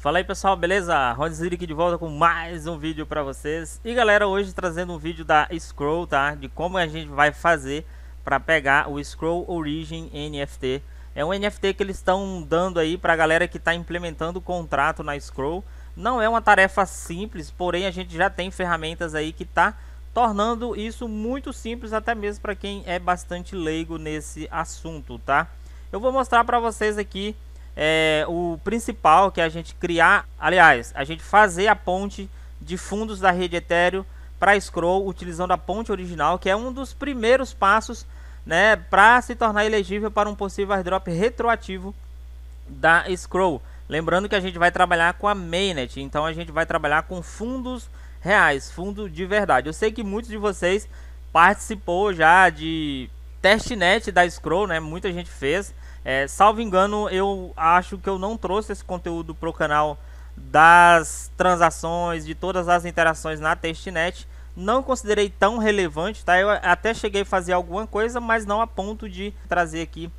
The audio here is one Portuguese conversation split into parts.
Fala aí pessoal, beleza? Rod aqui de volta com mais um vídeo para vocês. E galera, hoje trazendo um vídeo da Scroll, tá? De como a gente vai fazer para pegar o Scroll Origin NFT. É um NFT que eles estão dando aí para a galera que está implementando o contrato na Scroll. Não é uma tarefa simples, porém a gente já tem ferramentas aí que tá tornando isso muito simples até mesmo para quem é bastante leigo nesse assunto, tá? Eu vou mostrar para vocês aqui é, o principal que é a gente criar, aliás, a gente fazer a ponte de fundos da rede Ethereum para Scroll utilizando a ponte original, que é um dos primeiros passos né, para se tornar elegível para um possível airdrop retroativo da Scroll. Lembrando que a gente vai trabalhar com a mainnet, então a gente vai trabalhar com fundos reais, fundo de verdade. Eu sei que muitos de vocês participou já de testnet da Scroll, né? Muita gente fez. É, salvo engano, eu acho que eu não trouxe esse conteúdo pro canal das transações, de todas as interações na testnet. Não considerei tão relevante, tá? Eu até cheguei a fazer alguma coisa, mas não a ponto de trazer aqui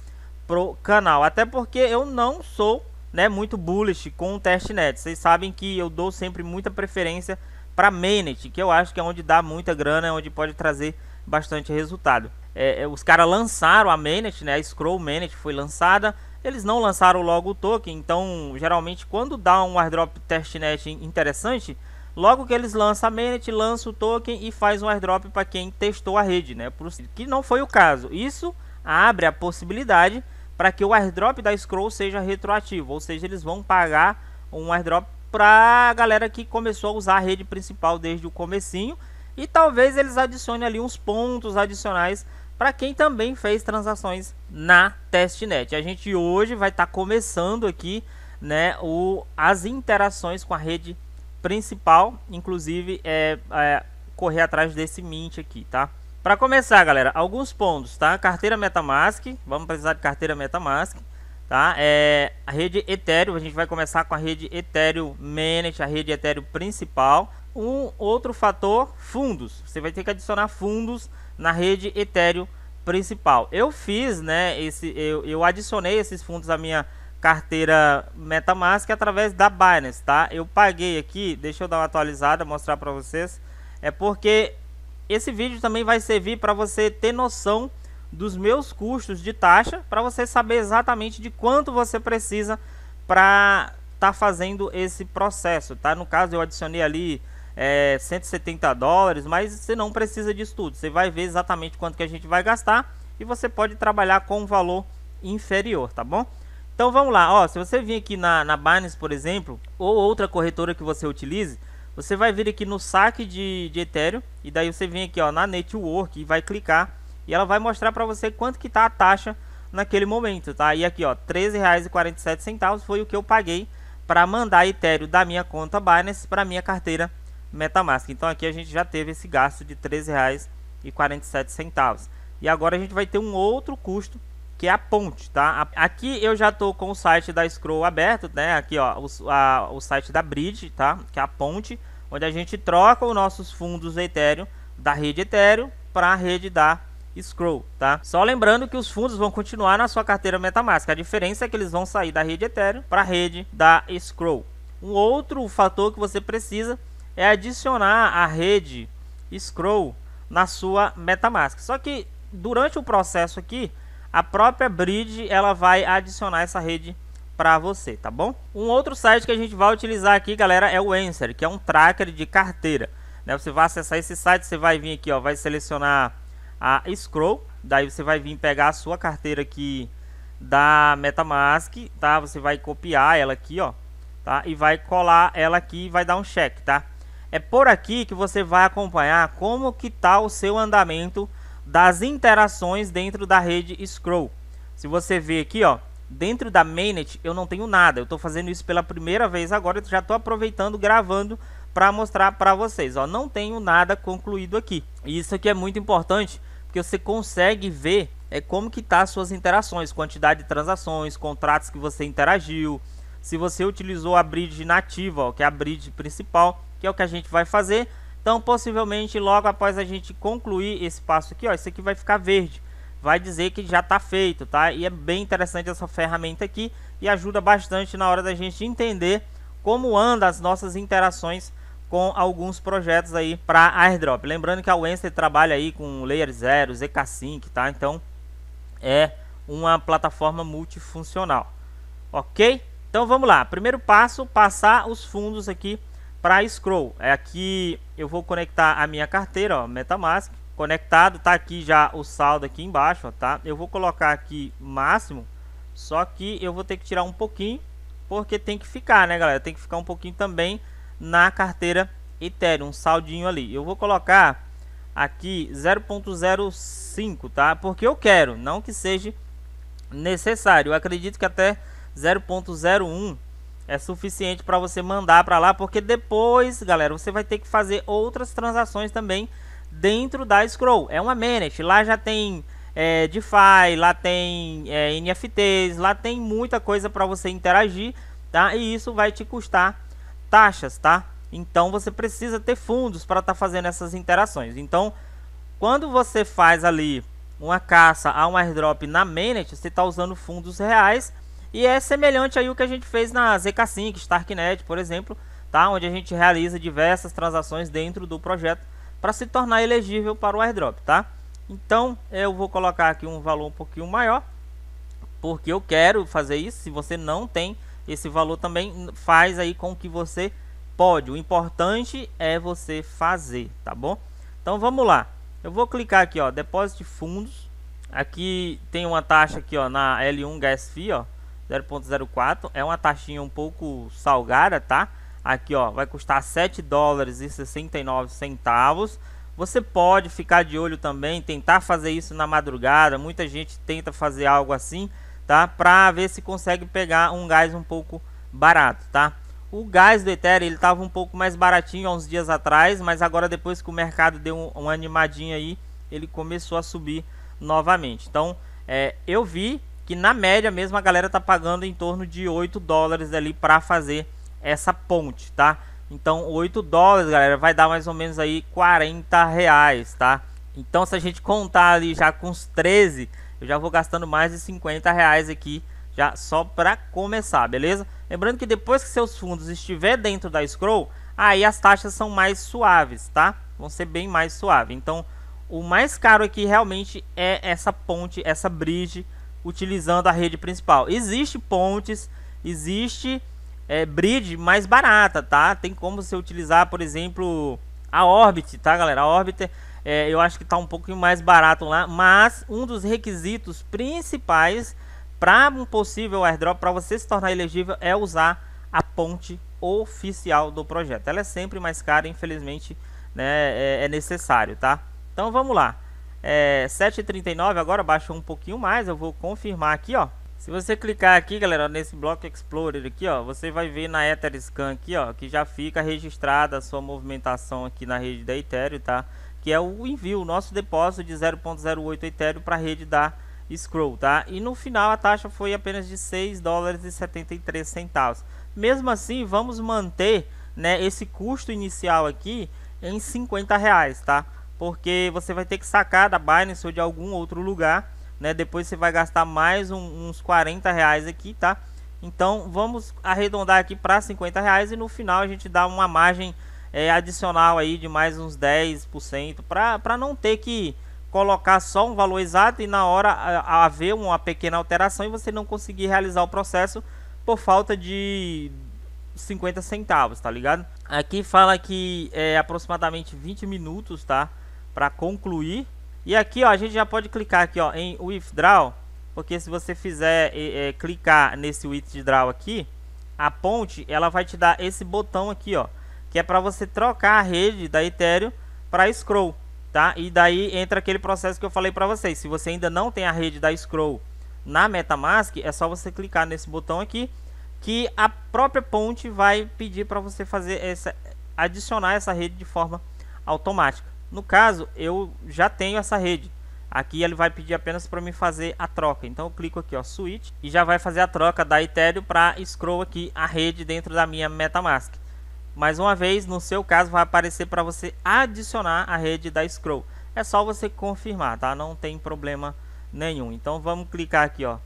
pro canal. Até porque eu não sou né, muito bullish com o testnet. Vocês sabem que eu dou sempre muita preferência para mainnet, que eu acho que é onde dá muita grana, é onde pode trazer bastante resultado. É, é, os caras lançaram a Manet, né? A Scroll Manet foi lançada. Eles não lançaram logo o token, então geralmente quando dá um airdrop testnet interessante, logo que eles lançam a Manet, lança o token e faz um airdrop para quem testou a rede, né? Por, que não foi o caso. Isso abre a possibilidade para que o airdrop da Scroll seja retroativo, ou seja, eles vão pagar um airdrop para a galera que começou a usar a rede principal desde o comecinho e talvez eles adicionem ali uns pontos adicionais para quem também fez transações na testnet. A gente hoje vai estar tá começando aqui né, o, as interações com a rede principal, inclusive é, é correr atrás desse mint aqui, tá? Para começar, galera, alguns pontos, tá? Carteira MetaMask, vamos precisar de carteira MetaMask, tá? É, a rede Ethereum, a gente vai começar com a rede Ethereum Manage, a rede Ethereum principal. Um outro fator, fundos. Você vai ter que adicionar fundos na rede Ethereum principal. Eu fiz, né, esse eu, eu adicionei esses fundos à minha carteira MetaMask através da Binance, tá? Eu paguei aqui, deixa eu dar uma atualizada, mostrar para vocês. É porque esse vídeo também vai servir para você ter noção dos meus custos de taxa, para você saber exatamente de quanto você precisa para estar tá fazendo esse processo, tá? No caso eu adicionei ali é, 170 dólares, mas você não precisa disso tudo. Você vai ver exatamente quanto que a gente vai gastar e você pode trabalhar com um valor inferior, tá bom? Então vamos lá, ó, se você vir aqui na, na Binance, por exemplo, ou outra corretora que você utilize, você vai vir aqui no saque de, de Ethereum e daí você vem aqui ó, na Network e vai clicar e ela vai mostrar para você quanto que está a taxa naquele momento, tá? E aqui ó, R$13,47 foi o que eu paguei para mandar Ethereum da minha conta Binance para minha carteira Metamask. Então aqui a gente já teve esse gasto de R$ 13,47. E agora a gente vai ter um outro custo que é a ponte, tá? Aqui eu já estou com o site da Scroll aberto, né? Aqui ó, o, a, o site da Bridge, tá? Que é a ponte, onde a gente troca os nossos fundos Ethereum da rede Ethereum para a rede da Scroll, tá? Só lembrando que os fundos vão continuar na sua carteira MetaMask. A diferença é que eles vão sair da rede Ethereum para a rede da Scroll. Um outro fator que você precisa é adicionar a rede Scroll na sua MetaMask. Só que durante o processo aqui, a própria Bridge ela vai adicionar essa rede para você, tá bom? Um outro site que a gente vai utilizar aqui, galera, é o Answer, que é um tracker de carteira. Né? Você vai acessar esse site, você vai vir aqui, ó, vai selecionar a Scroll, daí você vai vir pegar a sua carteira aqui da MetaMask, tá? Você vai copiar ela aqui, ó, tá? E vai colar ela aqui e vai dar um check, tá? É por aqui que você vai acompanhar como que está o seu andamento das interações dentro da rede Scroll. Se você ver aqui, ó, dentro da mainnet eu não tenho nada. Eu estou fazendo isso pela primeira vez agora, Eu já estou aproveitando, gravando para mostrar para vocês. Ó, não tenho nada concluído aqui. E isso aqui é muito importante, porque você consegue ver é como que tá as suas interações, quantidade de transações, contratos que você interagiu, se você utilizou a bridge nativa, ó, que é a bridge principal, que é o que a gente vai fazer. Então, possivelmente, logo após a gente concluir esse passo aqui, ó, isso aqui vai ficar verde. Vai dizer que já está feito, tá? E é bem interessante essa ferramenta aqui e ajuda bastante na hora da gente entender como anda as nossas interações com alguns projetos aí para airdrop. Lembrando que a Wenster trabalha aí com Layer 0, ZK Sync, tá? Então é uma plataforma multifuncional. OK? Então vamos lá. Primeiro passo, passar os fundos aqui para Scroll. É aqui eu vou conectar a minha carteira, ó, MetaMask, conectado, tá aqui já o saldo aqui embaixo, ó, tá? Eu vou colocar aqui máximo, só que eu vou ter que tirar um pouquinho, porque tem que ficar, né, galera? Tem que ficar um pouquinho também na carteira Ethereum, um saldinho ali. Eu vou colocar aqui 0.05, tá? Porque eu quero, não que seja necessário. Eu acredito que até 0.01 é suficiente para você mandar para lá, porque depois, galera, você vai ter que fazer outras transações também dentro da Scroll. É uma manage, lá já tem é, DeFi, lá tem é, NFTs, lá tem muita coisa para você interagir, tá? E isso vai te custar taxas, tá? Então você precisa ter fundos para estar tá fazendo essas interações. Então, quando você faz ali uma caça a um airdrop na Manet, você está usando fundos reais e é semelhante aí o que a gente fez na ZK5, Starknet, por exemplo, tá? onde a gente realiza diversas transações dentro do projeto para se tornar elegível para o airdrop. Tá? Então eu vou colocar aqui um valor um pouquinho maior, porque eu quero fazer isso. Se você não tem esse valor também, faz aí com que você pode. O importante é você fazer, tá bom? Então vamos lá. Eu vou clicar aqui, ó, depósito de fundos. Aqui tem uma taxa aqui, ó, na L1 Gas Fee, ó, 0.04 é uma taxinha um pouco salgada, tá? Aqui, ó, vai custar 7 dólares e 69 centavos. Você pode ficar de olho também, tentar fazer isso na madrugada. Muita gente tenta fazer algo assim, tá? Para ver se consegue pegar um gás um pouco barato, tá? O gás do Ethereum ele estava um pouco mais baratinho há uns dias atrás, mas agora depois que o mercado deu um, uma animadinha aí, ele começou a subir novamente. Então, é, eu vi que na média mesmo a galera tá pagando em torno de 8 dólares ali para fazer essa ponte, tá? Então 8 dólares, galera, vai dar mais ou menos aí 40 reais, tá? Então se a gente contar ali já com os 13, eu já vou gastando mais de 50 reais aqui já só para começar, beleza? Lembrando que depois que seus fundos estiver dentro da Scroll, aí as taxas são mais suaves, tá? Vão ser bem mais suaves. Então o mais caro aqui realmente é essa ponte, essa bridge, utilizando a rede principal. Existe pontes, existe é, bridge mais barata, tá? Tem como você utilizar, por exemplo, a Orbit, tá, galera? A Orbit, é, eu acho que tá um pouquinho mais barato lá, mas um dos requisitos principais para um possível airdrop, para você se tornar elegível, é usar a ponte oficial do projeto. Ela é sempre mais cara, infelizmente, né, é, é necessário, tá? Então vamos lá é, 7,39 agora, baixou um pouquinho mais, eu vou confirmar aqui, ó. Se você clicar aqui, galera, nesse bloco Explorer aqui, ó, você vai ver na Etherscan aqui, ó, que já fica registrada a sua movimentação aqui na rede da Ethereum, tá? Que é o envio, o nosso depósito de 0.08 Ethereum para a rede da Scroll, tá? E no final a taxa foi apenas de 6 dólares e 73 centavos. Mesmo assim, vamos manter, né, esse custo inicial aqui em 50 reais, tá? porque você vai ter que sacar da Binance ou de algum outro lugar, né? Depois você vai gastar mais um, uns 40 reais aqui, tá? Então vamos arredondar aqui para 50 reais e no final a gente dá uma margem é, adicional aí de mais uns 10% para não ter que colocar só um valor exato e na hora haver uma pequena alteração e você não conseguir realizar o processo por falta de 50 centavos, tá ligado? Aqui fala que é aproximadamente 20 minutos, tá? para concluir. E aqui ó, a gente já pode clicar aqui ó, em Withdraw, porque se você fizer é, é, clicar nesse Withdraw aqui, a ponte ela vai te dar esse botão aqui, ó, que é para você trocar a rede da Ethereum para Scroll, tá? E daí entra aquele processo que eu falei para vocês. Se você ainda não tem a rede da Scroll na MetaMask, é só você clicar nesse botão aqui que a própria ponte vai pedir para você fazer essa adicionar essa rede de forma automática. No caso, eu já tenho essa rede. Aqui ele vai pedir apenas para mim fazer a troca. Então eu clico aqui, ó, switch, e já vai fazer a troca da Ethereum para scroll aqui a rede dentro da minha MetaMask. Mais uma vez, no seu caso vai aparecer para você adicionar a rede da scroll. É só você confirmar, tá? Não tem problema nenhum. Então vamos clicar aqui, ó,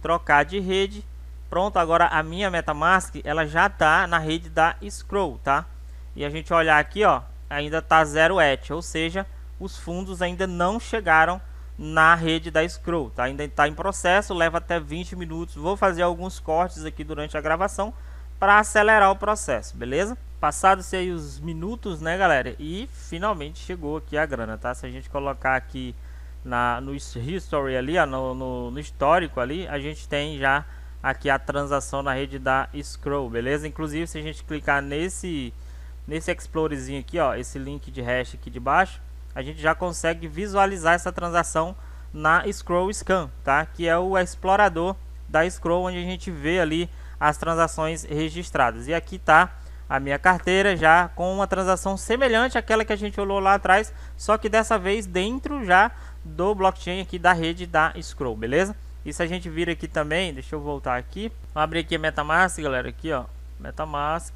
trocar de rede. Pronto, agora a minha MetaMask, ela já tá na rede da scroll, tá? E a gente olhar aqui, ó, ainda está zero ETH, ou seja, os fundos ainda não chegaram na rede da Scroll, tá? ainda está em processo, leva até 20 minutos. Vou fazer alguns cortes aqui durante a gravação para acelerar o processo, beleza? Passados aí os minutos, né, galera? E finalmente chegou aqui a grana, tá? Se a gente colocar aqui na, no history ali, ó, no, no, no histórico ali, a gente tem já aqui a transação na rede da Scroll, beleza? Inclusive, se a gente clicar nesse nesse Explorezinho aqui, ó, esse link de hash aqui de baixo, a gente já consegue visualizar essa transação na Scroll Scan, tá? Que é o explorador da Scroll, onde a gente vê ali as transações registradas. E aqui tá a minha carteira já com uma transação semelhante àquela que a gente olhou lá atrás, só que dessa vez dentro já do blockchain aqui da rede da Scroll, beleza? E se a gente vir aqui também, deixa eu voltar aqui, vou abrir aqui a MetaMask, galera, aqui ó, MetaMask,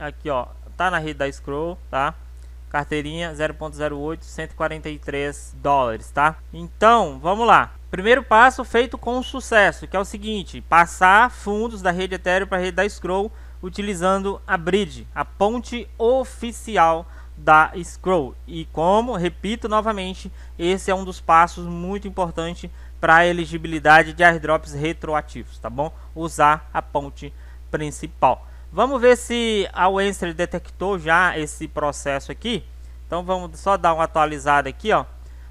aqui ó, tá na rede da Scroll, tá? Carteirinha 0.08, 143 dólares, tá? Então, vamos lá. Primeiro passo feito com sucesso, que é o seguinte: passar fundos da rede Ethereum para a rede da Scroll utilizando a bridge, a ponte oficial da Scroll. E como, repito novamente, esse é um dos passos muito importantes para a elegibilidade de airdrops retroativos, tá bom? Usar a ponte principal. Vamos ver se a Wenster detectou já esse processo aqui. Então vamos só dar uma atualizada aqui, ó,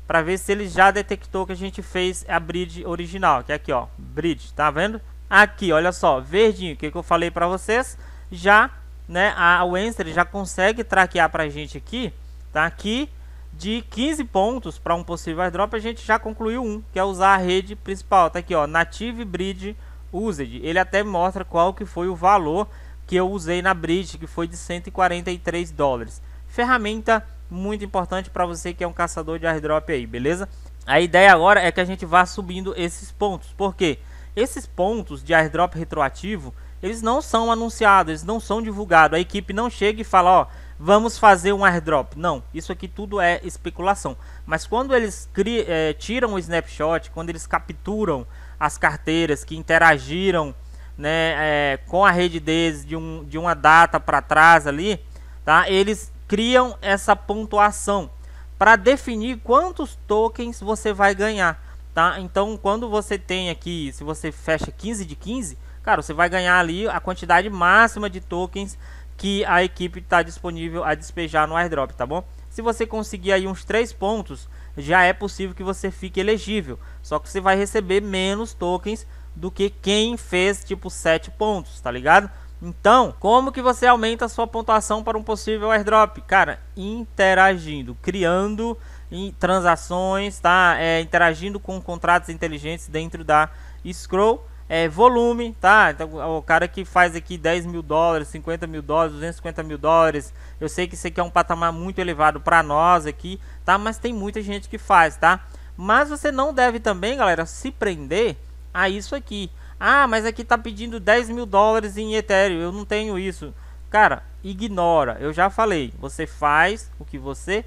para ver se ele já detectou que a gente fez a bridge original, que é aqui, ó, bridge, tá vendo? Aqui, olha só, verdinho, que que eu falei para vocês, já, né, a Wenster já consegue traquear para a gente aqui, tá aqui de 15 pontos para um possível airdrop, a gente já concluiu um, que é usar a rede principal, tá aqui, ó, native bridge used. Ele até mostra qual que foi o valor que eu usei na bridge, que foi de 143 dólares. Ferramenta muito importante para você que é um caçador de airdrop aí, beleza? A ideia agora é que a gente vá subindo esses pontos, porque esses pontos de airdrop retroativo, eles não são anunciados, eles não são divulgados. A equipe não chega e fala, ó, vamos fazer um airdrop. Não, isso aqui tudo é especulação. Mas quando eles é, tiram o snapshot, quando eles capturam as carteiras que interagiram né, é, com a rede deles de, um, de uma data para trás ali, tá? Eles criam essa pontuação para definir quantos tokens você vai ganhar, tá? Então, quando você tem aqui, se você fecha 15 de 15, cara, você vai ganhar ali a quantidade máxima de tokens que a equipe está disponível a despejar no airdrop, tá bom? Se você conseguir aí uns 3 pontos, já é possível que você fique elegível, só que você vai receber menos tokens do que quem fez tipo 7 pontos, tá ligado? Então, como que você aumenta a sua pontuação para um possível airdrop? Cara, interagindo, criando transações, tá? É, interagindo com contratos inteligentes dentro da Scroll. É, volume, tá? Então, o cara que faz aqui 10 mil dólares, 50 mil dólares, 250 mil dólares. Eu sei que isso aqui é um patamar muito elevado para nós aqui, tá? Mas tem muita gente que faz, tá? Mas você não deve também, galera, se prender a isso aqui. Ah, mas aqui tá pedindo 10 mil dólares em Ethereum, eu não tenho isso. Cara, ignora, eu já falei, você faz o que você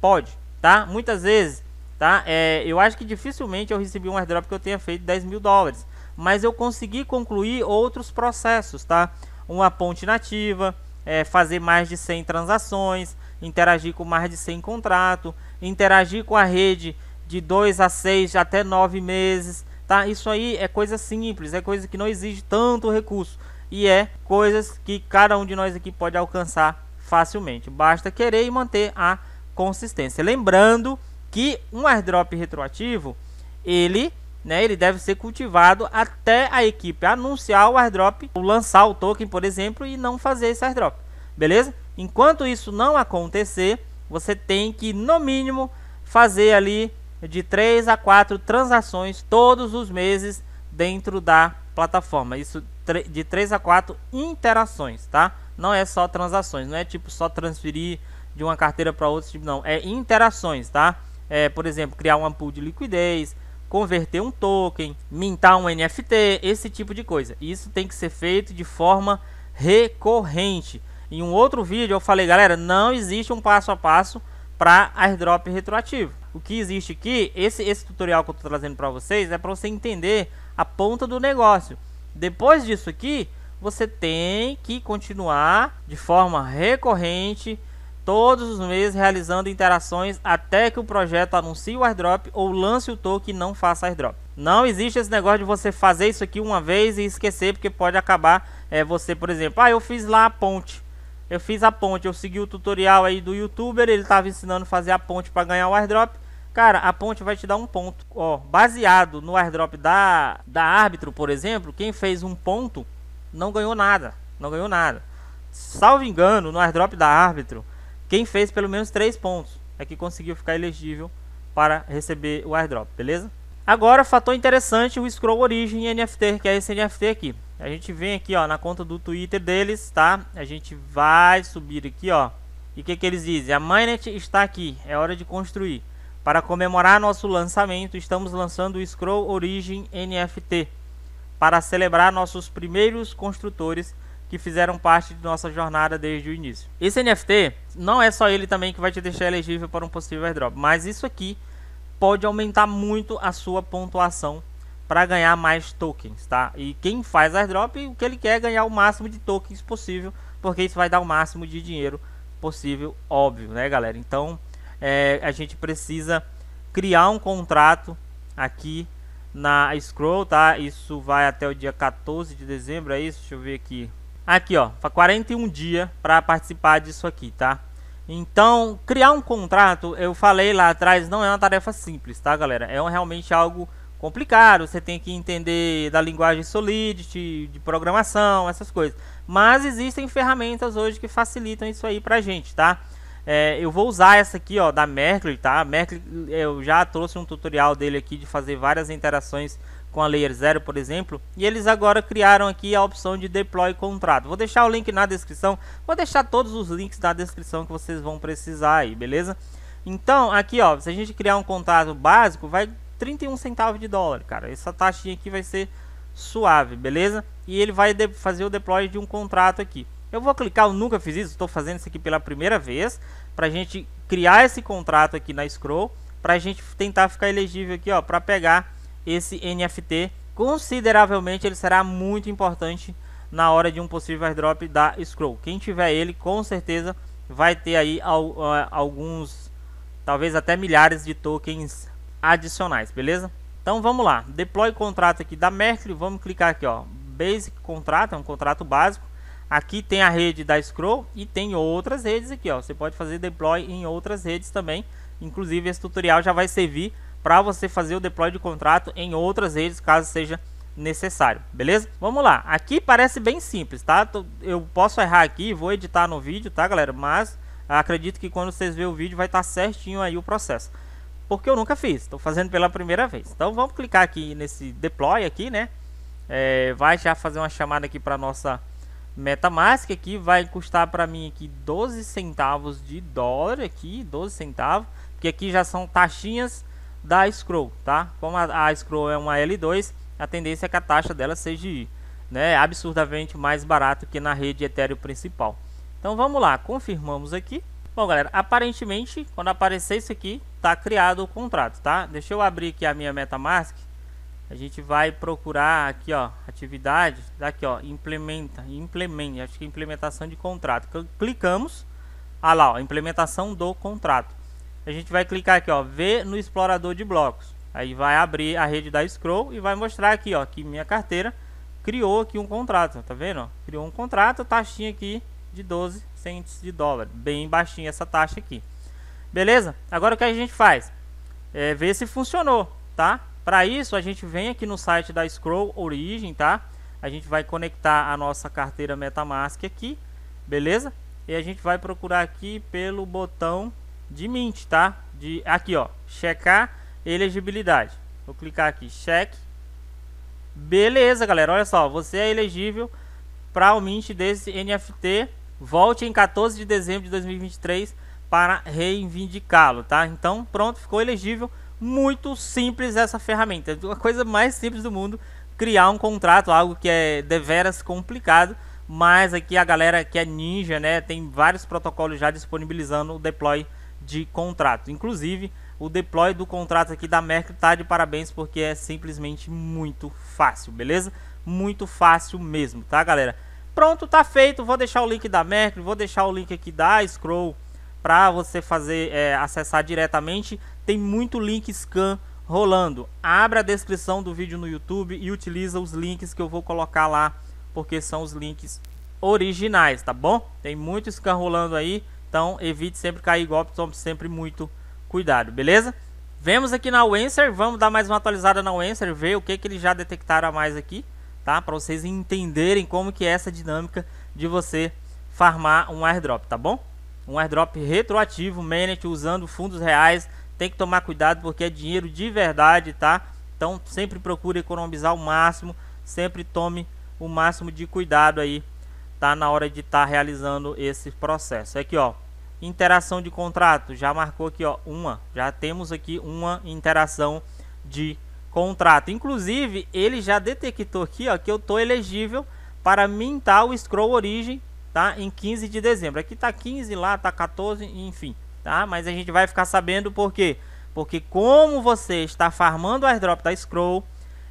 pode, tá? Muitas vezes, tá? É, eu acho que dificilmente eu recebi um airdrop que eu tenha feito 10 mil dólares. Mas eu consegui concluir outros processos, tá? Uma ponte nativa, é, fazer mais de 100 transações, interagir com mais de 100 contrato, interagir com a rede de 2 a 6 até 9 meses, tá? Isso aí é coisa simples, é coisa que não exige tanto recurso e é coisas que cada um de nós aqui pode alcançar facilmente. Basta querer e manter a consistência. Lembrando que um airdrop retroativo, ele, né, ele deve ser cultivado até a equipe anunciar o airdrop, ou lançar o token, por exemplo, e não fazer esse airdrop. Beleza? Enquanto isso não acontecer, você tem que no mínimo fazer ali de 3 a 4 transações todos os meses dentro da plataforma. Isso de 3 a 4 interações, tá? Não é só transações, não é tipo só transferir de uma carteira para outra, tipo, não, é interações, tá? É, por exemplo, criar uma pool de liquidez, converter um token, mintar um NFT, esse tipo de coisa. Isso tem que ser feito de forma recorrente. Em um outro vídeo eu falei, galera, não existe um passo a passo para airdrop retroativo. O que existe aqui, esse, esse tutorial que eu estou trazendo para vocês é para você entender a ponta do negócio. Depois disso aqui, você tem que continuar de forma recorrente todos os meses realizando interações até que o projeto anuncie o airdrop ou lance o token e não faça airdrop. Não existe esse negócio de você fazer isso aqui uma vez e esquecer, porque pode acabar é, você, por exemplo, ah, eu fiz lá a ponte. Eu fiz a ponte, eu segui o tutorial aí do youtuber, ele tava ensinando a fazer a ponte para ganhar o airdrop. Cara, a ponte vai te dar um ponto. Ó, baseado no airdrop da, da árbitro, por exemplo, quem fez um ponto não ganhou nada. Não ganhou nada. Salvo engano, no airdrop da árbitro, quem fez pelo menos três pontos é que conseguiu ficar elegível para receber o airdrop, beleza? Agora, fator interessante, o Scroll Origin NFT, que é esse NFT aqui. A gente vem aqui, ó, na conta do Twitter deles, tá? A gente vai subir aqui, ó. E o que, que eles dizem? A Mainnet está aqui, é hora de construir. Para comemorar nosso lançamento, estamos lançando o Scroll Origin NFT. Para celebrar nossos primeiros construtores que fizeram parte de nossa jornada desde o início. Esse NFT não é só ele também que vai te deixar elegível para um possível airdrop, mas isso aqui pode aumentar muito a sua pontuação para ganhar mais tokens, tá? E quem faz airdrop, o que ele quer é ganhar o máximo de tokens possível, porque isso vai dar o máximo de dinheiro possível, óbvio, né, galera? Então, é, a gente precisa criar um contrato aqui na Scroll, tá? Isso vai até o dia 14 de dezembro, é isso? Deixa eu ver aqui. Aqui, ó, 41 dias para participar disso aqui, tá? Então, criar um contrato, eu falei lá atrás, não é uma tarefa simples, tá, galera? É um, realmente algo complicado, você tem que entender da linguagem Solidity, de programação, essas coisas. Mas existem ferramentas hoje que facilitam isso aí pra gente, tá? É, eu vou usar essa aqui, ó, da Merkle, tá? Merkle, eu já trouxe um tutorial dele aqui de fazer várias interações com a Layer 0, por exemplo. E eles agora criaram aqui a opção de Deploy Contrato. Vou deixar o link na descrição. Vou deixar todos os links na descrição que vocês vão precisar aí, beleza? Então, aqui, ó, se a gente criar um contrato básico, vai 31 centavos de dólar, cara. Essa taxinha aqui vai ser suave, beleza? E ele vai fazer o deploy de um contrato aqui. Eu vou clicar, eu nunca fiz isso, estou fazendo isso aqui pela primeira vez, para a gente criar esse contrato aqui na Scroll, para a gente tentar ficar elegível aqui, ó, para pegar esse NFT. Consideravelmente ele será muito importante na hora de um possível airdrop da Scroll. Quem tiver ele, com certeza vai ter aí ah, alguns, talvez até milhares de tokens adicionais, beleza? Então vamos lá, deploy contrato aqui da Mercury, vamos clicar aqui ó, Basic Contrato, é um contrato básico. Aqui tem a rede da Scroll e tem outras redes aqui ó, você pode fazer deploy em outras redes também. Inclusive esse tutorial já vai servir para você fazer o deploy de contrato em outras redes caso seja necessário, beleza? Vamos lá, aqui parece bem simples, tá? Eu posso errar aqui, vou editar no vídeo, tá galera? Mas acredito que quando vocês ver o vídeo vai estar tá certinho aí o processo porque eu nunca fiz, estou fazendo pela primeira vez. Então vamos clicar aqui nesse deploy aqui, né? É, vai já fazer uma chamada aqui para nossa MetaMask aqui, vai custar para mim aqui 12 centavos de dólar aqui, 12 centavos, porque aqui já são taxinhas da Scroll, tá? Como a, a Scroll é uma L2, a tendência é que a taxa dela seja né, é absurdamente mais barato que na rede Ethereum principal. Então vamos lá, confirmamos aqui. Bom, galera, aparentemente, quando aparecer isso aqui, tá criado o contrato, tá? Deixa eu abrir aqui a minha MetaMask. A gente vai procurar aqui, ó, atividade, daqui, tá ó, implementa, implementa, acho que é implementação de contrato. Clicamos, ah lá, ó, implementação do contrato. A gente vai clicar aqui, ó, ver no explorador de blocos. Aí vai abrir a rede da Scroll e vai mostrar aqui, ó, que minha carteira criou aqui um contrato, tá vendo? Criou um contrato, taxinha aqui de 12 de dólar. Bem baixinha essa taxa aqui. Beleza? Agora o que a gente faz? É ver se funcionou, tá? Para isso, a gente vem aqui no site da Scroll Origin, tá? A gente vai conectar a nossa carteira Metamask aqui, beleza? E a gente vai procurar aqui pelo botão de Mint, tá? De, aqui, ó, checar elegibilidade. Vou clicar aqui, check. Beleza, galera, olha só, você é elegível para o Mint desse NFT volte em 14 de dezembro de 2023 para reivindicá-lo, tá? Então, pronto, ficou elegível. Muito simples essa ferramenta. A coisa mais simples do mundo, criar um contrato, algo que é deveras complicado, mas aqui a galera que é ninja, né, tem vários protocolos já disponibilizando o deploy de contrato. Inclusive, o deploy do contrato aqui da Mercury tá de parabéns porque é simplesmente muito fácil, beleza? Muito fácil mesmo, tá, galera? Pronto, tá feito. Vou deixar o link da Mercury, vou deixar o link aqui da Scroll para você fazer é, acessar diretamente. Tem muito link scan rolando. Abra a descrição do vídeo no YouTube e utiliza os links que eu vou colocar lá, porque são os links originais, tá bom? Tem muito scan rolando aí, então evite sempre cair golpe, tome sempre muito cuidado, beleza? Vemos aqui na Wenser, vamos dar mais uma atualizada na Wenser, ver o que, que eles já detectaram a mais aqui tá? Para vocês entenderem como que é essa dinâmica de você farmar um airdrop, tá bom? Um airdrop retroativo, manage usando fundos reais, tem que tomar cuidado porque é dinheiro de verdade, tá? Então sempre procure economizar o máximo, sempre tome o máximo de cuidado aí, tá? Na hora de estar tá realizando esse processo. Aqui, ó, interação de contrato, já marcou aqui, ó, uma. Já temos aqui uma interação de contrato contrato. Inclusive, ele já detectou aqui ó, que eu estou elegível para mintar o Scroll Origin tá? em 15 de dezembro. Aqui tá 15, lá tá 14, enfim. Tá? Mas a gente vai ficar sabendo por quê. Porque como você está farmando o airdrop da Scroll,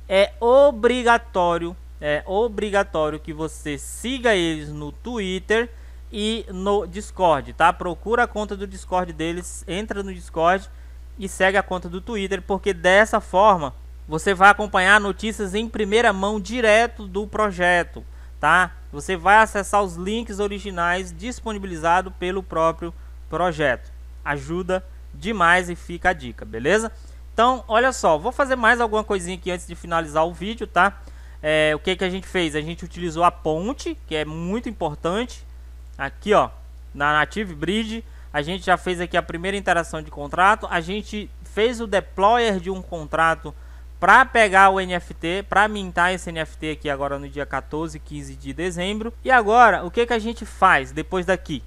é obrigatório, é obrigatório que você siga eles no Twitter e no Discord, tá? Procura a conta do Discord deles, entra no Discord e segue a conta do Twitter, porque dessa forma você vai acompanhar notícias em primeira mão direto do projeto, tá? Você vai acessar os links originais disponibilizados pelo próprio projeto. Ajuda demais e fica a dica, beleza? Então, olha só, vou fazer mais alguma coisinha aqui antes de finalizar o vídeo, tá? É, o que, que a gente fez? A gente utilizou a ponte, que é muito importante. Aqui, ó, na Native Bridge, a gente já fez aqui a primeira interação de contrato. A gente fez o deployer de um contrato para pegar o NFT, para mintar esse NFT aqui agora no dia 14 e 15 de dezembro. E agora, o que, que a gente faz depois daqui?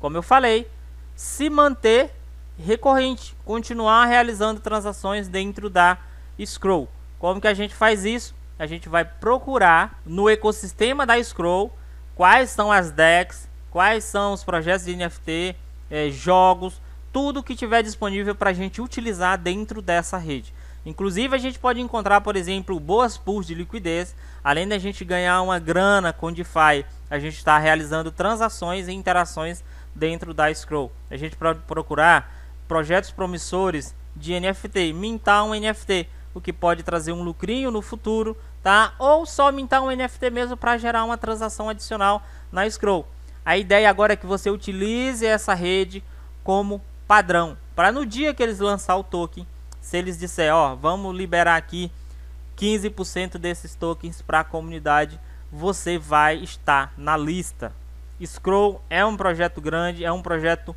Como eu falei, se manter recorrente, continuar realizando transações dentro da Scroll. Como que a gente faz isso? A gente vai procurar no ecossistema da Scroll quais são as DEX, quais são os projetos de NFT, eh, jogos, tudo que tiver disponível para a gente utilizar dentro dessa rede. Inclusive, a gente pode encontrar, por exemplo, boas pools de liquidez. Além da gente ganhar uma grana com DeFi, a gente está realizando transações e interações dentro da Scroll. A gente pode procurar projetos promissores de NFT, mintar um NFT, o que pode trazer um lucrinho no futuro, tá? Ou só mintar um NFT mesmo para gerar uma transação adicional na Scroll. A ideia agora é que você utilize essa rede como padrão, para no dia que eles lançar o token, se eles disserem ó, vamos liberar aqui 15% desses tokens para a comunidade, você vai estar na lista. Scroll é um projeto grande, é um projeto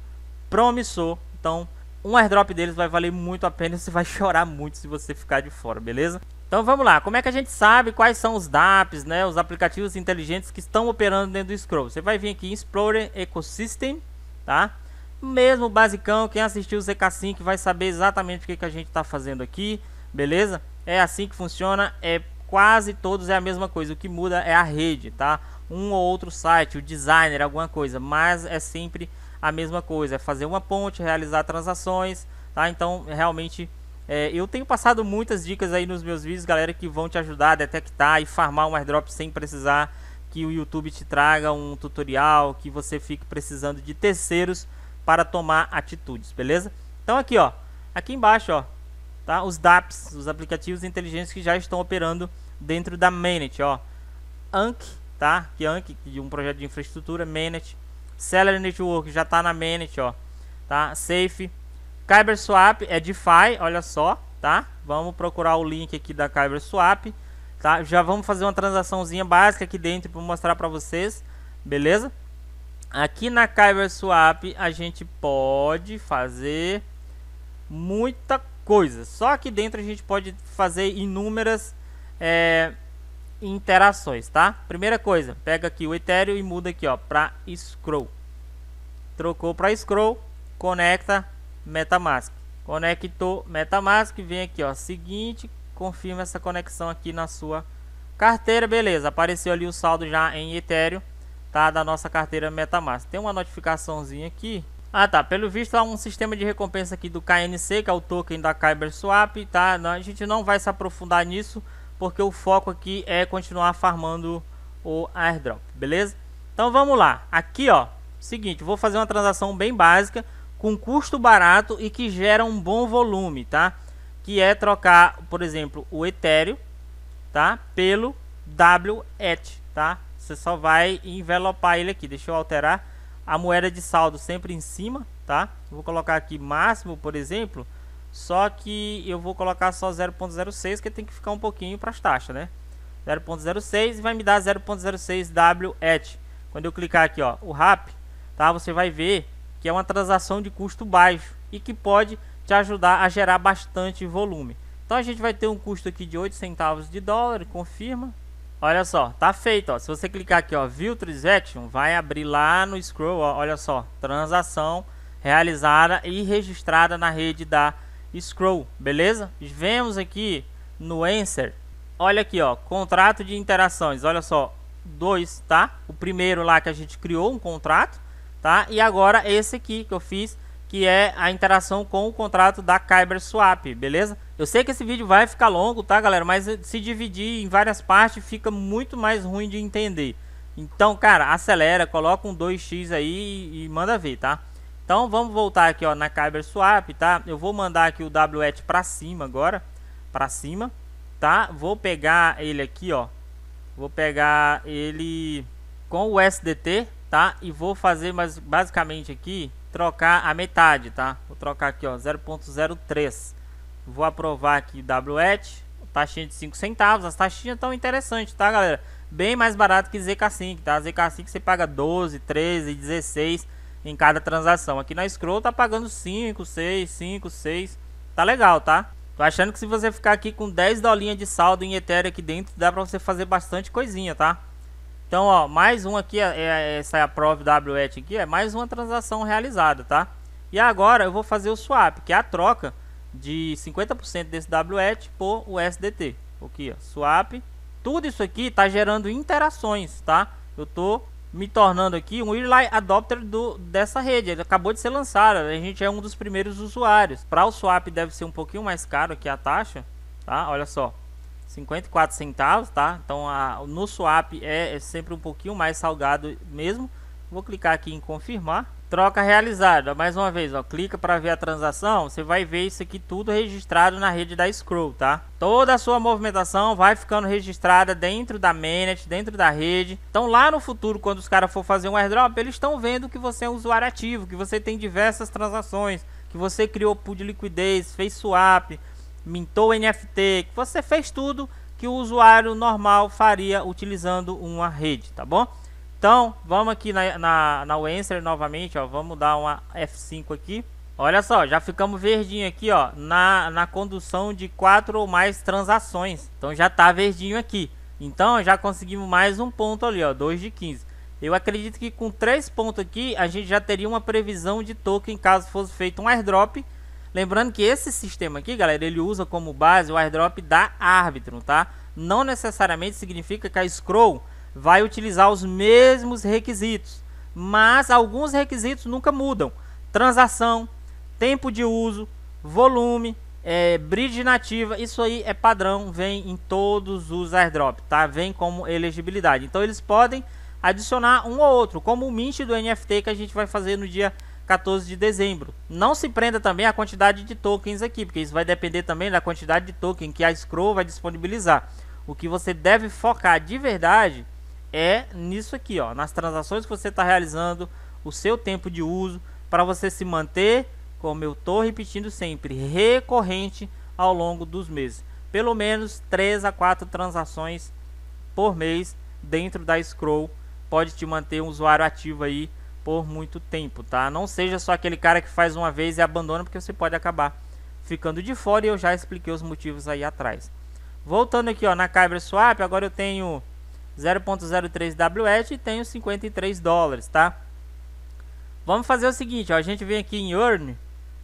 promissor, então um airdrop deles vai valer muito a pena, você vai chorar muito se você ficar de fora, beleza? Então vamos lá, como é que a gente sabe quais são os DApps, né, os aplicativos inteligentes que estão operando dentro do Scroll? Você vai vir aqui em Explorer Ecosystem, tá? mesmo basicão, quem assistiu o ZK5 vai saber exatamente o que, que a gente está fazendo aqui, beleza? É assim que funciona, é quase todos é a mesma coisa, o que muda é a rede, tá? Um ou outro site, o designer, alguma coisa, mas é sempre a mesma coisa, é fazer uma ponte, realizar transações, tá? Então, realmente, é, eu tenho passado muitas dicas aí nos meus vídeos, galera, que vão te ajudar a detectar e farmar um airdrop sem precisar que o YouTube te traga um tutorial, que você fique precisando de terceiros para tomar atitudes, beleza? Então aqui, ó, aqui embaixo, ó, tá? Os DApps, os aplicativos inteligentes que já estão operando dentro da Manet, ó. Anc, tá? Que é Anc de um projeto de infraestrutura Manet, Celery Network já está na Manet, ó, tá? Safe, KyberSwap é DeFi, olha só, tá? Vamos procurar o link aqui da KyberSwap, tá? Já vamos fazer uma transaçãozinha básica aqui dentro para mostrar para vocês, beleza? Aqui na Kyber Swap a gente pode fazer muita coisa. Só que dentro a gente pode fazer inúmeras é, interações, tá? Primeira coisa, pega aqui o Ethereum e muda aqui, ó, para Scroll. Trocou para Scroll, conecta MetaMask. Conectou MetaMask, vem aqui, ó, seguinte, confirma essa conexão aqui na sua carteira, beleza? Apareceu ali o saldo já em Ethereum tá? Da nossa carteira MetaMask. Tem uma notificaçãozinha aqui. Ah, tá. Pelo visto, há um sistema de recompensa aqui do KNC, que é o token da KyberSwap, tá? a gente não vai se aprofundar nisso, porque o foco aqui é continuar farmando o airdrop, beleza? Então vamos lá. Aqui, ó, seguinte, vou fazer uma transação bem básica, com custo barato e que gera um bom volume, tá? Que é trocar, por exemplo, o Ethereum, tá? Pelo WET, tá? você só vai envelopar ele aqui. Deixa eu alterar a moeda de saldo sempre em cima, tá? Vou colocar aqui máximo, por exemplo, só que eu vou colocar só 0.06, que tem que ficar um pouquinho para as taxas, né? 0.06 e vai me dar 0.06 WET. Quando eu clicar aqui, ó, o RAP, tá? Você vai ver que é uma transação de custo baixo e que pode te ajudar a gerar bastante volume. Então a gente vai ter um custo aqui de 8 centavos de dólar, confirma, Olha só, tá feito, ó. Se você clicar aqui, ó, View Transaction, vai abrir lá no scroll, ó, olha só, transação realizada e registrada na rede da Scroll, beleza? Vemos aqui no Answer, olha aqui, ó, contrato de interações, olha só, dois, tá? O primeiro lá que a gente criou um contrato, tá? E agora esse aqui que eu fiz que é a interação com o contrato da KyberSwap, beleza? Eu sei que esse vídeo vai ficar longo, tá, galera? Mas se dividir em várias partes fica muito mais ruim de entender. Então, cara, acelera, coloca um 2x aí e, manda ver, tá? Então, vamos voltar aqui, ó, na KyberSwap, tá? Eu vou mandar aqui o WET para cima agora, para cima, tá? Vou pegar ele aqui, ó. Vou pegar ele com o SDT, tá? E vou fazer mais basicamente aqui trocar a metade, tá? Vou trocar aqui, ó, 0.03. Vou aprovar aqui WET, taxinha de 5 centavos. As taxinhas tão interessantes, tá, galera? Bem mais barato que ZK5, tá? ZK5 você paga 12, 13, 16 em cada transação. Aqui na Scroll tá pagando 5, 6, 5, 6. Tá legal, tá? Tô achando que se você ficar aqui com 10 dolinhas de saldo em Ethereum aqui dentro, dá pra você fazer bastante coisinha, tá? Então, ó, mais um aqui, é, é essa é a prova WET aqui, é mais uma transação realizada, tá? E agora eu vou fazer o swap, que é a troca de 50% desse WET por o SDT. Aqui, ó, swap. Tudo isso aqui tá gerando interações, tá? Eu tô me tornando aqui um early adopter do, dessa rede. Ele acabou de ser lançado, a gente é um dos primeiros usuários. Para o swap deve ser um pouquinho mais caro aqui a taxa, tá? Olha só, 54 centavos, tá? Então a, no swap é, é, sempre um pouquinho mais salgado mesmo. Vou clicar aqui em confirmar. Troca realizada, mais uma vez, ó, clica para ver a transação, você vai ver isso aqui tudo registrado na rede da Scroll, tá? Toda a sua movimentação vai ficando registrada dentro da mainnet, dentro da rede. Então lá no futuro, quando os caras for fazer um airdrop, eles estão vendo que você é um usuário ativo, que você tem diversas transações, que você criou pool de liquidez, fez swap, mintou NFT, que você fez tudo que o usuário normal faria utilizando uma rede, tá bom? Então, vamos aqui na, na, na Wenser novamente, ó, vamos dar uma F5 aqui. Olha só, já ficamos verdinho aqui, ó, na, na condução de quatro ou mais transações. Então já tá verdinho aqui. Então já conseguimos mais um ponto ali, ó, 2 de 15. Eu acredito que com três pontos aqui, a gente já teria uma previsão de token caso fosse feito um airdrop Lembrando que esse sistema aqui, galera, ele usa como base o airdrop da árbitro, tá? Não necessariamente significa que a Scroll vai utilizar os mesmos requisitos, mas alguns requisitos nunca mudam. Transação, tempo de uso, volume, é, bridge nativa, isso aí é padrão, vem em todos os airdrops, tá? Vem como elegibilidade. Então eles podem adicionar um ou outro, como o mint do NFT que a gente vai fazer no dia 14 de dezembro. Não se prenda também a quantidade de tokens aqui, porque isso vai depender também da quantidade de token que a Scroll vai disponibilizar. O que você deve focar de verdade é nisso aqui, ó, nas transações que você está realizando, o seu tempo de uso, para você se manter, como eu estou repetindo sempre, recorrente ao longo dos meses. Pelo menos 3 a 4 transações por mês dentro da Scroll pode te manter um usuário ativo aí por muito tempo, tá? Não seja só aquele cara que faz uma vez e abandona, porque você pode acabar ficando de fora e eu já expliquei os motivos aí atrás. Voltando aqui, ó, na Kyber Swap, agora eu tenho 0.03 WET e tenho 53 dólares, tá? Vamos fazer o seguinte, ó, a gente vem aqui em Earn,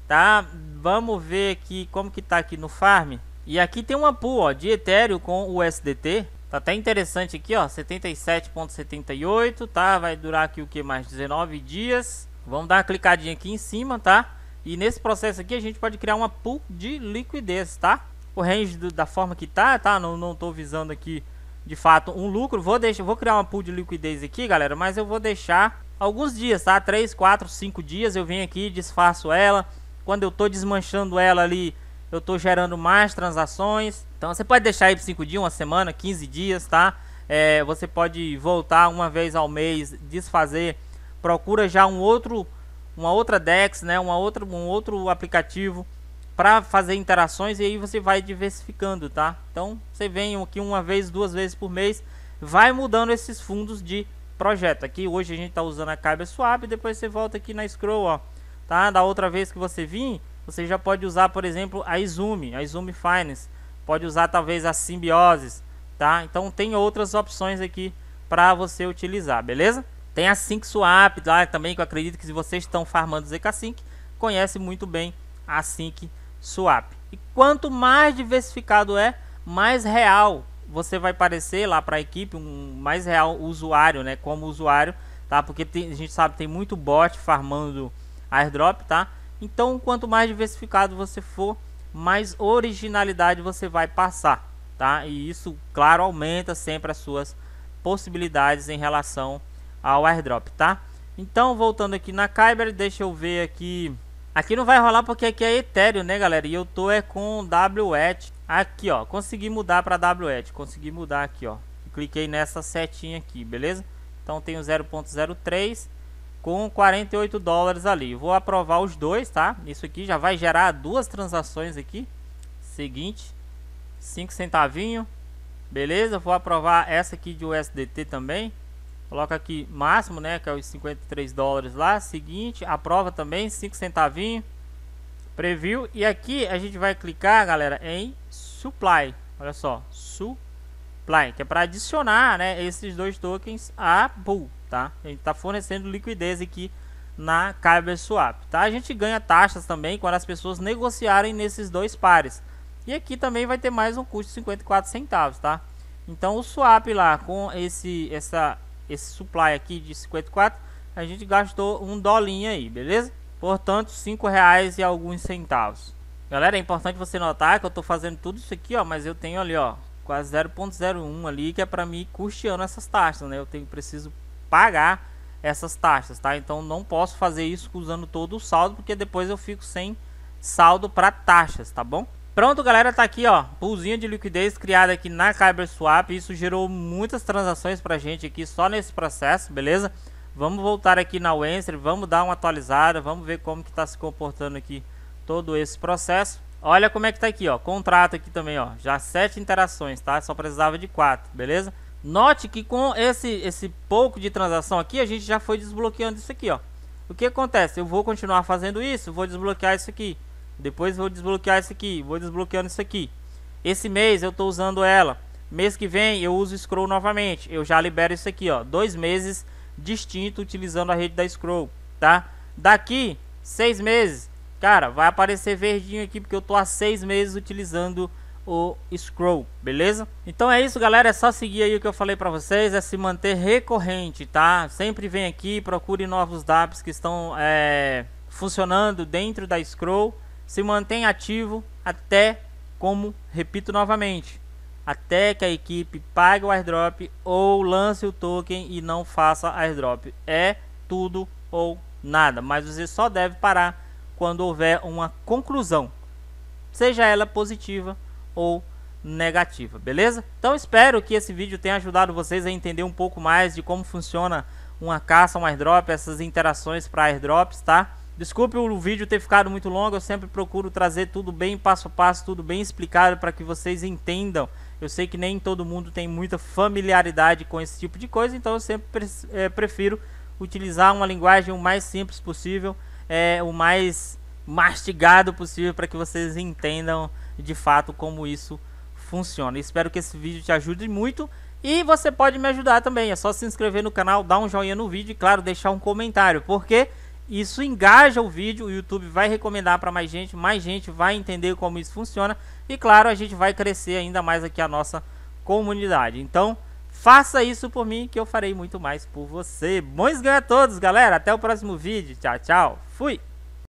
tá? Vamos ver aqui como que tá aqui no farm. E aqui tem uma pool, ó, de Ethereum com USDT, Tá até interessante aqui, ó, 77.78, tá? Vai durar aqui o que mais 19 dias. Vamos dar uma clicadinha aqui em cima, tá? E nesse processo aqui a gente pode criar uma pool de liquidez, tá? O range do, da forma que tá, tá? Não não tô visando aqui de fato um lucro. Vou deixar, vou criar uma pool de liquidez aqui, galera, mas eu vou deixar alguns dias, tá? 3, 4, 5 dias eu venho aqui, desfaço ela. Quando eu tô desmanchando ela ali, eu estou gerando mais transações. Então você pode deixar aí por 5 dias, uma semana, 15 dias, tá? É, você pode voltar uma vez ao mês, desfazer. Procura já um outro, uma outra DEX, né? Uma outra, um outro aplicativo para fazer interações e aí você vai diversificando, tá? Então você vem aqui uma vez, duas vezes por mês, vai mudando esses fundos de projeto. Aqui hoje a gente está usando a Caiba Swap, depois você volta aqui na Scroll, ó, tá? Da outra vez que você vir, você já pode usar, por exemplo, a Zoom, a Zoom Finance. Pode usar talvez a Simbioses, tá? Então tem outras opções aqui para você utilizar, beleza? Tem a Sync Swap lá também, que eu acredito que se vocês estão farmando ZK Sync, conhece muito bem a Sync Swap. E quanto mais diversificado é, mais real você vai parecer lá para a equipe, um mais real usuário, né? Como usuário, tá? Porque tem, a gente sabe tem muito bot farmando airdrop, tá? Então, quanto mais diversificado você for, mais originalidade você vai passar, tá? E isso, claro, aumenta sempre as suas possibilidades em relação ao airdrop, tá? Então, voltando aqui na Kyber, deixa eu ver aqui. Aqui não vai rolar porque aqui é Ethereum, né, galera? E eu tô é com WET. Aqui, ó, consegui mudar para WET, consegui mudar aqui, ó. Cliquei nessa setinha aqui, beleza? Então, tenho 0.03 com 48 dólares ali. Vou aprovar os dois, tá? Isso aqui já vai gerar duas transações aqui. Seguinte, 5 centavinho. Beleza? Vou aprovar essa aqui de USDT também. Coloca aqui máximo, né, que é os 53 dólares lá. Seguinte, aprova também 5 centavinho. Preview e aqui a gente vai clicar, galera, em supply. Olha só, supply que é para adicionar né, esses dois tokens a bull tá? A gente está fornecendo liquidez aqui na swap tá? A gente ganha taxas também quando as pessoas negociarem nesses dois pares. E aqui também vai ter mais um custo de 54 centavos, tá? Então o swap lá com esse essa esse supply aqui de 54, a gente gastou um dolinho aí, beleza? Portanto, cinco reais e alguns centavos. Galera, é importante você notar que eu estou fazendo tudo isso aqui, ó, mas eu tenho ali, ó, quase 0.01 ali, que é para mim custeando essas taxas, né? Eu tenho preciso pagar essas taxas, tá? Então não posso fazer isso usando todo o saldo, porque depois eu fico sem saldo para taxas, tá bom? Pronto, galera, tá aqui, ó, pulzinha de liquidez criada aqui na KyberSwap, isso gerou muitas transações pra gente aqui só nesse processo, beleza? Vamos voltar aqui na Wenster, vamos dar uma atualizada, vamos ver como que tá se comportando aqui todo esse processo. Olha como é que tá aqui, ó. Contrato aqui também, ó. Já sete interações, tá? Só precisava de quatro, beleza? Note que com esse, esse pouco de transação aqui, a gente já foi desbloqueando isso aqui, ó. O que acontece? Eu vou continuar fazendo isso, vou desbloquear isso aqui. Depois vou desbloquear isso aqui, vou desbloqueando isso aqui. Esse mês eu estou usando ela. Mês que vem eu uso Scroll novamente. Eu já libero isso aqui, ó. Dois meses distinto utilizando a rede da Scroll, tá? Daqui seis meses Cara, vai aparecer verdinho aqui porque eu tô há seis meses utilizando o scroll, beleza? Então é isso, galera. É só seguir aí o que eu falei pra vocês. É se manter recorrente, tá? Sempre vem aqui, procure novos DApps que estão é, funcionando dentro da scroll. Se mantém ativo até, como repito novamente, até que a equipe pague o airdrop ou lance o token e não faça airdrop. É tudo ou nada, mas você só deve parar quando houver uma conclusão, seja ela positiva ou negativa, beleza? Então espero que esse vídeo tenha ajudado vocês a entender um pouco mais de como funciona uma caça, um airdrop, essas interações para airdrops, tá? Desculpe o vídeo ter ficado muito longo, eu sempre procuro trazer tudo bem passo a passo, tudo bem explicado para que vocês entendam. Eu sei que nem todo mundo tem muita familiaridade com esse tipo de coisa, então eu sempre eh, prefiro utilizar uma linguagem o mais simples possível é, o mais mastigado possível para que vocês entendam de fato como isso funciona. Espero que esse vídeo te ajude muito e você pode me ajudar também. É só se inscrever no canal, dar um joinha no vídeo e, claro, deixar um comentário, porque isso engaja o vídeo, o YouTube vai recomendar para mais gente, mais gente vai entender como isso funciona e, claro, a gente vai crescer ainda mais aqui a nossa comunidade. Então, Faça isso por mim que eu farei muito mais por você. Bons ganhos a todos, galera. Até o próximo vídeo. Tchau, tchau. Fui.